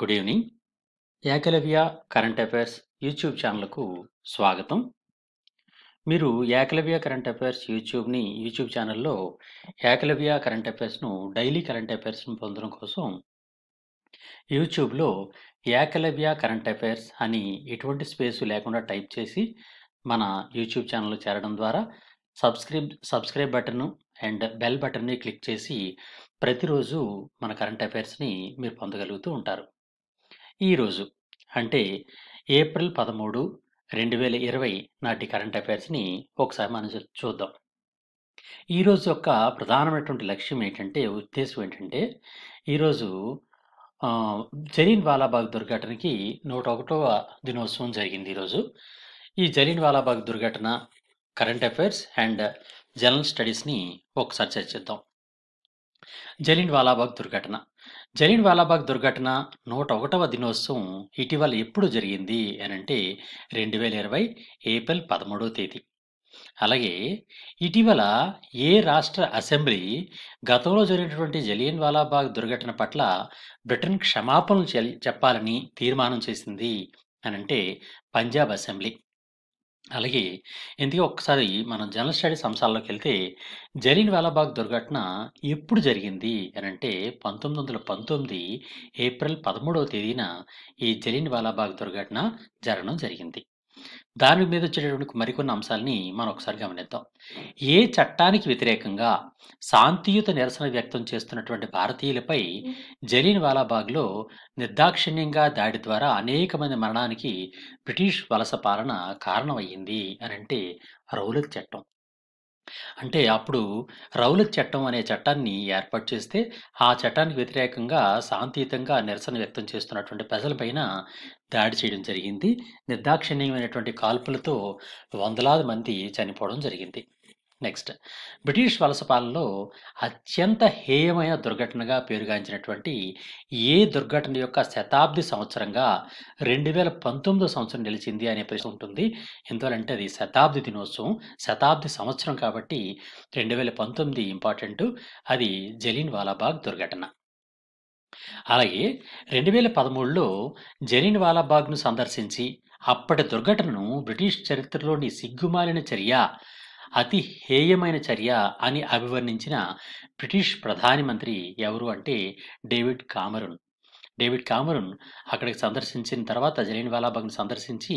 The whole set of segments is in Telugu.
Good evening Ekalavya current affairs YouTube ఛానల్కు స్వాగతం మీరు ఏకలవ్య కరెంట్ అఫైర్స్ యూట్యూబ్ని యూట్యూబ్ ఛానల్లో ఏకలవ్య కరెంట్ అఫైర్స్ను డైలీ కరెంట్ అఫైర్స్ను పొందడం కోసం యూట్యూబ్లో ఏకలవ్య కరెంట్ అఫైర్స్ అని ఎటువంటి స్పేసు లేకుండా టైప్ చేసి మన యూట్యూబ్ ఛానల్లో చేరడం ద్వారా సబ్స్క్రైబ్ సబ్స్క్రైబ్ బటన్ను అండ్ బెల్ బటన్ని క్లిక్ చేసి ప్రతిరోజు మన కరెంట్ అఫైర్స్ని మీరు పొందగలుగుతూ ఉంటారు ఈరోజు అంటే ఏప్రిల్ పదమూడు రెండు వేల ఇరవై నాటి కరెంట్ అఫైర్స్ని ఒకసారి మనం చూద్దాం ఈరోజు యొక్క ప్రధానమైనటువంటి లక్ష్యం ఏంటంటే ఉద్దేశం ఏంటంటే ఈరోజు జలీన్ వాలాబాగ్ దుర్ఘటనకి నూట ఒకటవ దినోత్సవం జరిగింది ఈరోజు ఈ జలీన్ వాలాబాగ్ దుర్ఘటన కరెంట్ అఫైర్స్ అండ్ జనరల్ స్టడీస్ని ఒకసారి చర్చిద్దాం జలీన్ వాలాబాగ్ దుర్ఘటన జలీన్ వాలాబాగ్ దుర్ఘటన నూట ఒకటవ దినోత్సవం ఇటీవల ఎప్పుడు జరిగింది అనంటే రెండు వేల ఇరవై ఏప్రిల్ పదమూడవ తేదీ అలాగే ఇటీవల ఏ రాష్ట్ర అసెంబ్లీ గతంలో జరిగినటువంటి జలియన్ వాలాబాగ్ దుర్ఘటన పట్ల బ్రిటన్ క్షమాపణలు చెప్పాలని తీర్మానం చేసింది అనంటే పంజాబ్ అసెంబ్లీ అలాగే ఇందుకే ఒక్కసారి మనం జనరల్ స్టడీస్ అంశాల్లోకి వెళ్తే జలీన్ వాలాబాగ్ దుర్ఘటన ఎప్పుడు జరిగింది అని అంటే పంతొమ్మిది వందల పంతొమ్మిది ఏప్రిల్ పదమూడవ తేదీన ఈ జలీన్ వాలాబాగ్ దుర్ఘటన జరగడం జరిగింది దాని మీద వచ్చేటటువంటి మరికొన్ని అంశాలని మనం ఒకసారి గమనిద్దాం ఏ చట్టానికి వ్యతిరేకంగా శాంతియుత నిరసన వ్యక్తం చేస్తున్నటువంటి భారతీయులపై జలీన్ వాలాబాగ్లో నిర్దాక్షిణ్యంగా దాడి ద్వారా అనేక మంది మరణానికి బ్రిటిష్ వలస పాలన కారణమయ్యింది అని అంటే రౌలత్ చట్టం అంటే అప్పుడు రౌల చట్టం అనే చట్టాన్ని ఏర్పాటు చేస్తే, ఆ చట్టానికి వ్యతిరేకంగా శాంతియుతంగా నిరసన వ్యక్తం చేస్తున్నటువంటి ప్రజలపైన దాడి చేయడం జరిగింది. నిర్దాక్షిణ్యమైనటువంటి కాల్పులతో వందలాది మంది చనిపోవడం జరిగింది. నెక్స్ట్ బ్రిటిష్ వలస పాలనలో అత్యంత హేయమైన దుర్ఘటనగా పేరుగాంచినటువంటి ఏ దుర్ఘటన యొక్క శతాబ్ది సంవత్సరంగా రెండు వేల పంతొమ్మిదో సంవత్సరం నిలిచింది అనే ప్రశ్న ఉంటుంది ఎందువలంటే అది శతాబ్ది దినోత్సవం శతాబ్ది సంవత్సరం కాబట్టి రెండు వేల పంతొమ్మిది ఇంపార్టెంట్ అది జలీన్ వాలాబాగ్ దుర్ఘటన అలాగే రెండు వేల పదమూడులో జలీన్ వాలాబాగ్ను సందర్శించి అప్పటి దుర్ఘటనను బ్రిటిష్ చరిత్రలోని సిగ్గుమాలిన చర్య అతి హేయమైన చర్య అని అభివర్ణించిన బ్రిటిష్ ప్రధానమంత్రి మంత్రి ఎవరు అంటే డేవిడ్ కామరున్ డేవిడ్ కామరున్ అక్కడికి సందర్శించిన తర్వాత జలీన్ వాలాబాగ్ను సందర్శించి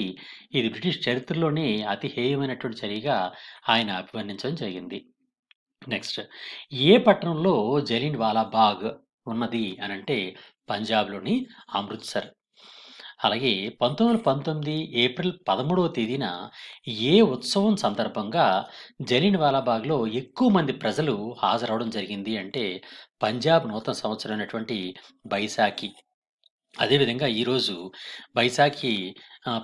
ఇది బ్రిటిష్ చరిత్రలోనే అతి హేయమైనటువంటి చర్యగా ఆయన అభివర్ణించడం జరిగింది నెక్స్ట్ ఏ పట్టణంలో జలీన్ వాలాబాగ్ ఉన్నది అని అంటే పంజాబ్లోని అమృత్సర్ అలాగే పంతొమ్మిది వందల పంతొమ్మిది ఏప్రిల్ పదమూడవ తేదీన ఏ ఉత్సవం సందర్భంగా జలిన్ వాలాబాగ్లో ఎక్కువ మంది ప్రజలు హాజరవడం జరిగింది అంటే పంజాబ్ నూతన సంవత్సరం అయినటువంటి బైశాఖి అదేవిధంగా ఈరోజు బైశాఖి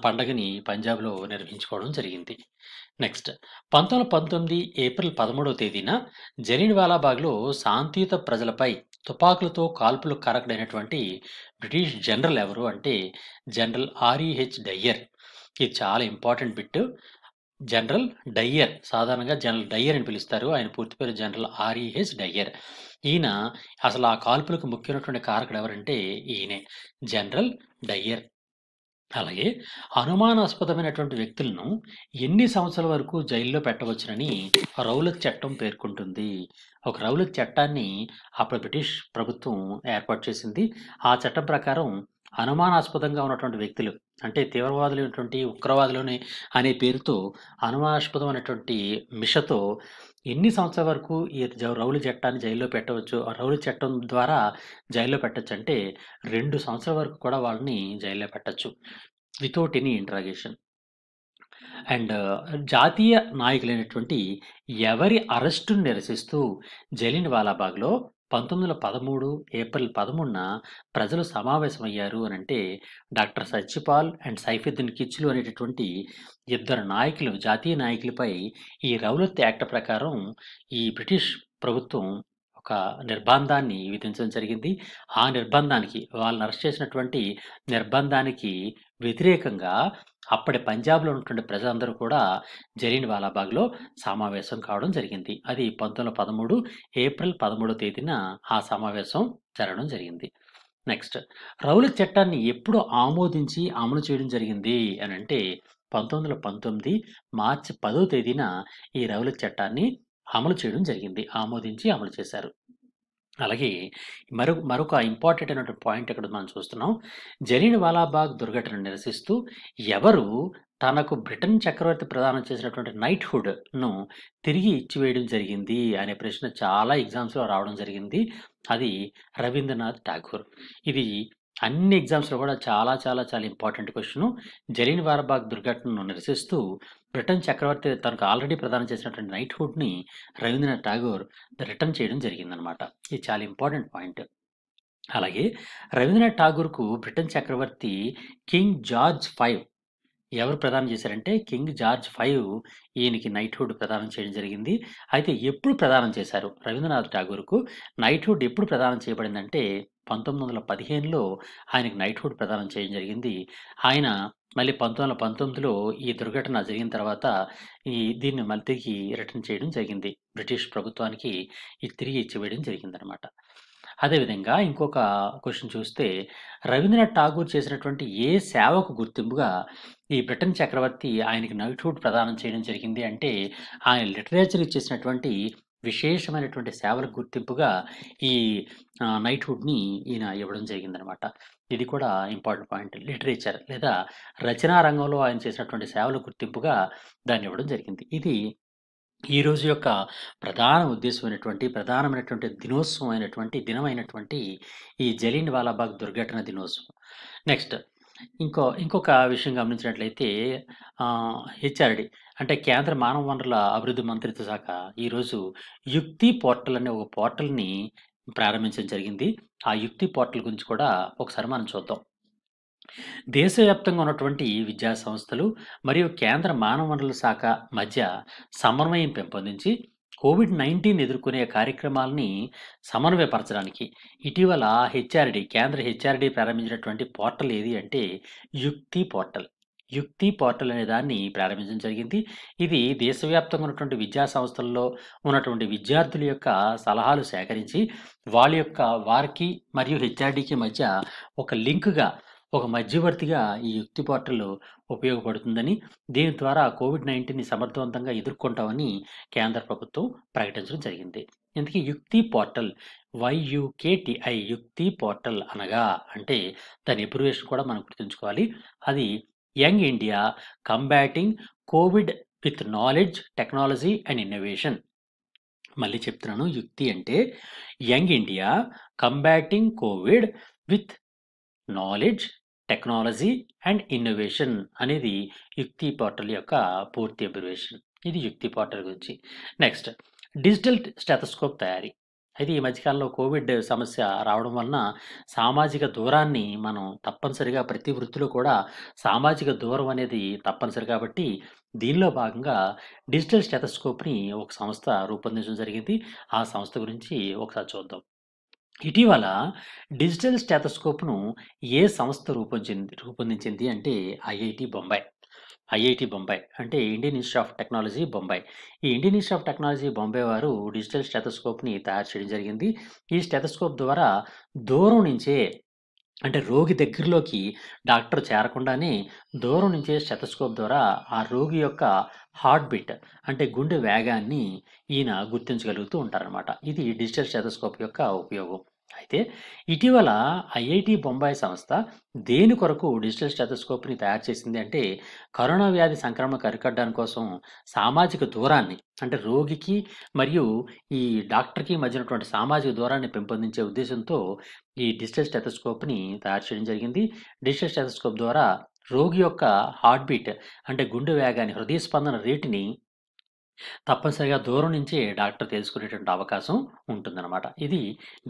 పండగని పంజాబ్లో నిర్వహించుకోవడం జరిగింది నెక్స్ట్ పంతొమ్మిది పంతొమ్మిది ఏప్రిల్ పదమూడవ తేదీన జలిన్ వాలాబాగ్లో శాంతియుత ప్రజలపై తుపాకులతో కాల్పులు కరకడైనటువంటి బ్రిటిష్ జనరల్ ఎవరు అంటే జనరల్ ఆర్ఈహెచ్ డయ్యర్ ఇది చాలా ఇంపార్టెంట్ బిట్ జనరల్ డయ్యర్ సాధారణంగా జనరల్ డయ్యర్ అని పిలుస్తారు ఆయన పూర్తి పేరు జనరల్ ఆర్ఈహెచ్ డయ్యర్ ఈయన అసలు ఆ కాల్పులకు ముఖ్యమైనటువంటి కారకుడు ఎవరంటే ఈయనే జనరల్ డయ్యర్ అలాగే అనుమానాస్పదమైనటువంటి వ్యక్తులను ఎన్ని సంవత్సరాల వరకు జైల్లో పెట్టవచ్చునని రౌలత్ చట్టం పేర్కొంటుంది ఒక రౌలత్ చట్టాన్ని అప్పుడు బ్రిటిష్ ప్రభుత్వం ఏర్పాటు చేసింది ఆ చట్టం ప్రకారం అనుమానాస్పదంగా ఉన్నటువంటి వ్యక్తులు అంటే తీవ్రవాదులు ఉన్నటువంటి ఉగ్రవాదులని అనే పేరుతో అనుమానాస్పదం అనేటువంటి మిషతో ఎన్ని సంవత్సరాల వరకు ఈ రౌలు చట్టాన్ని జైల్లో పెట్టవచ్చు ఆ రౌలు చట్టం ద్వారా జైల్లో పెట్టచ్చు అంటే రెండు సంవత్సరాల వరకు కూడా వాళ్ళని జైల్లో పెట్టచ్చు వితౌట్ ఎనీ ఇంటరాగేషన్ అండ్ జాతీయ నాయకులైనటువంటి ఎవరి అరెస్టును నిరసిస్తూ జలిన్ వాలాబాగ్లో పంతొమ్మిది వందల పదమూడు ఏప్రిల్ పదమూడున ప్రజలు సమావేశమయ్యారు అని అంటే డాక్టర్ సత్యపాల్ అండ్ సైఫుద్దీన్ కిచ్లు అనేటటువంటి ఇద్దరు నాయకులు జాతీయ నాయకులపై ఈ రౌలత్ యాక్ట్ ప్రకారం ఈ బ్రిటిష్ ప్రభుత్వం ఒక నిర్బంధాన్ని విధించడం జరిగింది ఆ నిర్బంధానికి వాళ్ళని అరెస్ట్ చేసినటువంటి నిర్బంధానికి వ్యతిరేకంగా అప్పటి పంజాబ్లో ఉన్నటువంటి ప్రజలందరూ కూడా జలీన్ వాలాబాగ్లో సమావేశం కావడం జరిగింది అది పంతొమ్మిది పదమూడు ఏప్రిల్ పదమూడో తేదీన ఆ సమావేశం జరగడం జరిగింది నెక్స్ట్ రౌలత్ చట్టాన్ని ఎప్పుడు ఆమోదించి అమలు చేయడం జరిగింది అని అంటే పంతొమ్మిది వందల పంతొమ్మిది మార్చి పదో తేదీన ఈ రౌలత్ చట్టాన్ని అమలు చేయడం జరిగింది ఆమోదించి అమలు చేశారు అలాగే మరో మరొక ఇంపార్టెంట్ అయినటువంటి పాయింట్ ఇక్కడ మనం చూస్తున్నాం జరీన్ వాలాబాగ్ దుర్ఘటనను నిరసిస్తూ ఎవరు తనకు బ్రిటన్ చక్రవర్తి ప్రదానం చేసినటువంటి నైట్హుడ్ను తిరిగి ఇచ్చివేయడం జరిగింది అనే ప్రశ్న చాలా ఎగ్జామ్స్లో రావడం జరిగింది అది రవీంద్రనాథ్ ఠాగూర్ ఇది అన్ని ఎగ్జామ్స్లో కూడా చాలా చాలా చాలా ఇంపార్టెంట్ క్వశ్చన్ జలీన్ వారబాగ్ దుర్ఘటనను నిరసిస్తూ బ్రిటన్ చక్రవర్తి తనకు ఆల్రెడీ ప్రదానం చేసినటువంటి నైట్హుడ్ని రవీంద్రనాథ్ ఠాగూర్ రిటర్న్ చేయడం జరిగిందనమాట ఇది చాలా ఇంపార్టెంట్ పాయింట్ అలాగే రవీంద్రనాథ్ ఠాగూర్కు బ్రిటన్ చక్రవర్తి కింగ్ జార్జ్ ఫైవ్ ఎవరు ప్రదానం చేశారంటే కింగ్ జార్జ్ ఫైవ్ ఈయనకి నైట్హుడ్ ప్రదానం చేయడం జరిగింది అయితే ఎప్పుడు ప్రదానం చేశారు రవీంద్రనాథ్ ఠాగూర్కు నైట్హుడ్ ఎప్పుడు ప్రదానం చేయబడిందంటే పంతొమ్మిది వందల పదిహేనులో ఆయనకు నైట్హుడ్ ప్రదానం చేయడం జరిగింది ఆయన మళ్ళీ పంతొమ్మిది వందల పంతొమ్మిదిలో ఈ దుర్ఘటన జరిగిన తర్వాత ఈ దీన్ని మళ్ళీ తిరిగి రిటర్న్ చేయడం జరిగింది బ్రిటిష్ ప్రభుత్వానికి ఇది తిరిగి ఇచ్చివేయడం జరిగిందనమాట అదేవిధంగా ఇంకొక క్వశ్చన్ చూస్తే రవీంద్రనాథ్ ఠాగూర్ చేసినటువంటి ఏ సేవకు గుర్తింపుగా ఈ బ్రిటన్ చక్రవర్తి ఆయనకి నైట్హుడ్ ప్రదానం చేయడం జరిగింది అంటే ఆయన లిటరేచర్ ఇచ్చేసినటువంటి విశేషమైనటువంటి సేవలకు గుర్తింపుగా ఈ నైట్హుడ్ని ఈయన ఇవ్వడం జరిగిందనమాట ఇది కూడా ఇంపార్టెంట్ పాయింట్ లిటరేచర్ లేదా రచనా రంగంలో ఆయన చేసినటువంటి సేవల గుర్తింపుగా దాన్ని ఇవ్వడం జరిగింది ఇది ఈరోజు యొక్క ప్రధాన అయినటువంటి ప్రధానమైనటువంటి దినోత్సవం అయినటువంటి దినమైనటువంటి ఈ జలీన్ వాలాబాగ్ దుర్ఘటన దినోత్సవం నెక్స్ట్ ఇంకో ఇంకొక విషయం గమనించినట్లయితే హెచ్ఆర్డి అంటే కేంద్ర మానవ వనరుల అభివృద్ధి మంత్రిత్వ శాఖ ఈరోజు యుక్తి పోర్టల్ అనే ఒక పోర్టల్ని ప్రారంభించడం జరిగింది ఆ యుక్తి పోర్టల్ గురించి కూడా ఒకసారి మనం చూద్దాం దేశవ్యాప్తంగా ఉన్నటువంటి విద్యా సంస్థలు మరియు కేంద్ర మానవ వనరుల శాఖ మధ్య సమన్వయం పెంపొందించి కోవిడ్ నైన్టీన్ ఎదుర్కొనే కార్యక్రమాలని సమన్వయపరచడానికి ఇటీవల హెచ్ఆర్డి కేంద్ర హెచ్ఆర్డి ప్రారంభించినటువంటి పోర్టల్ ఏది అంటే యుక్తి పోర్టల్ యుక్తి పోర్టల్ అనే దాన్ని ప్రారంభించడం జరిగింది ఇది దేశవ్యాప్తంగా ఉన్నటువంటి విద్యా సంస్థల్లో ఉన్నటువంటి విద్యార్థుల యొక్క సలహాలు సేకరించి వాళ్ళ యొక్క వారికి మరియు హెచ్ఆర్డికి మధ్య ఒక లింకుగా ఒక మధ్యవర్తిగా ఈ యుక్తి పోర్టల్ ఉపయోగపడుతుందని దీని ద్వారా కోవిడ్ నైన్టీన్ని సమర్థవంతంగా ఎదుర్కొంటామని కేంద్ర ప్రభుత్వం ప్రకటించడం జరిగింది ఇంతకీ యుక్తి పోర్టల్ వైయుకేటిఐ యుక్తి పోర్టల్ అనగా అంటే దాని ఎబ్రివేషన్ కూడా మనం గుర్తుంచుకోవాలి అది young India combating Covid with knowledge technology and innovation మళ్ళీ చెప్తున్నాను యుక్తి అంటే young India combating Covid with knowledge technology and innovation అనేది యుక్తి పోర్టల్ యొక్క పూర్తి అబ్రివేషన్ ఇది యుక్తి పోర్టల్ గురించి నెక్స్ట్ డిజిటల్ స్టెథస్కోప్ తయారీ అయితే ఈ మధ్యకాలంలో కోవిడ్ సమస్య రావడం వలన సామాజిక దూరాన్ని మనం తప్పనిసరిగా ప్రతి వృత్తిలో కూడా సామాజిక దూరం అనేది తప్పనిసరి కాబట్టి దీనిలో భాగంగా డిజిటల్ స్టెథస్కోప్ని ఒక సంస్థ రూపొందించడం జరిగింది ఆ సంస్థ గురించి ఒకసారి చూద్దాం ఇటీవల డిజిటల్ స్టాటస్కోప్ను ఏ సంస్థ రూపొందించింది రూపొందించింది అంటే ఐఐటి బొంబాయి ఐఐటి బొంబాయి అంటే Indian Institute of Technology Bombay ఈ Indian Institute of Technology Bombay వారు డిజిటల్ స్టెథోస్కోప్ని తయారు చేయడం జరిగింది ఈ స్టెథోస్కోప్ ద్వారా దూరం నుంచే అంటే రోగి దగ్గరలోకి డాక్టర్ చేరకుండానే దూరం నుంచే స్టెథస్కోప్ ద్వారా ఆ రోగి యొక్క హార్ట్ బీట్ అంటే గుండె వేగాన్ని ఈయన గుర్తించగలుగుతూ ఉంటారనమాట ఇది డిజిటల్ స్టెథస్కోప్ యొక్క ఉపయోగం అయితే ఇటీవల ఐఐటి బొంబాయి సంస్థ దేని కొరకు డిజిటల్ స్టెథోస్కోప్ని తయారు చేసింది అంటే కరోనా వ్యాధి సంక్రమణ అరికట్టడం కోసం సామాజిక దూరాన్ని అంటే రోగికి మరియు ఈ డాక్టర్కి మధ్యనటువంటి సామాజిక దూరాన్ని పెంపొందించే ఉద్దేశంతో ఈ డిజిటల్ స్టెథోస్కోప్ని తయారు చేయడం జరిగింది డిజిటల్ స్టెథోస్కోప్ ద్వారా రోగి యొక్క హార్ట్ బీట్ అంటే గుండె వేగాన్ని హృదయ స్పందన రేటుని తప్పనిసరిగా దూరం నుంచే డాక్టర్ తెలుసుకునేటువంటి అవకాశం ఉంటుందన్నమాట ఇది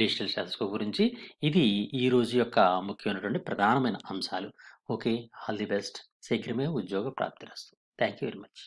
డిజిటల్ స్టాటస్కో గురించి ఇది ఈ రోజు యొక్క ముఖ్యమైనటువంటి ప్రధానమైన అంశాలు ఓకే ఆల్ ది బెస్ట్ శీఘ్రమే ఉద్యోగ ప్రాప్తి రాస్తుంది థ్యాంక్ యూ వెరీ మచ్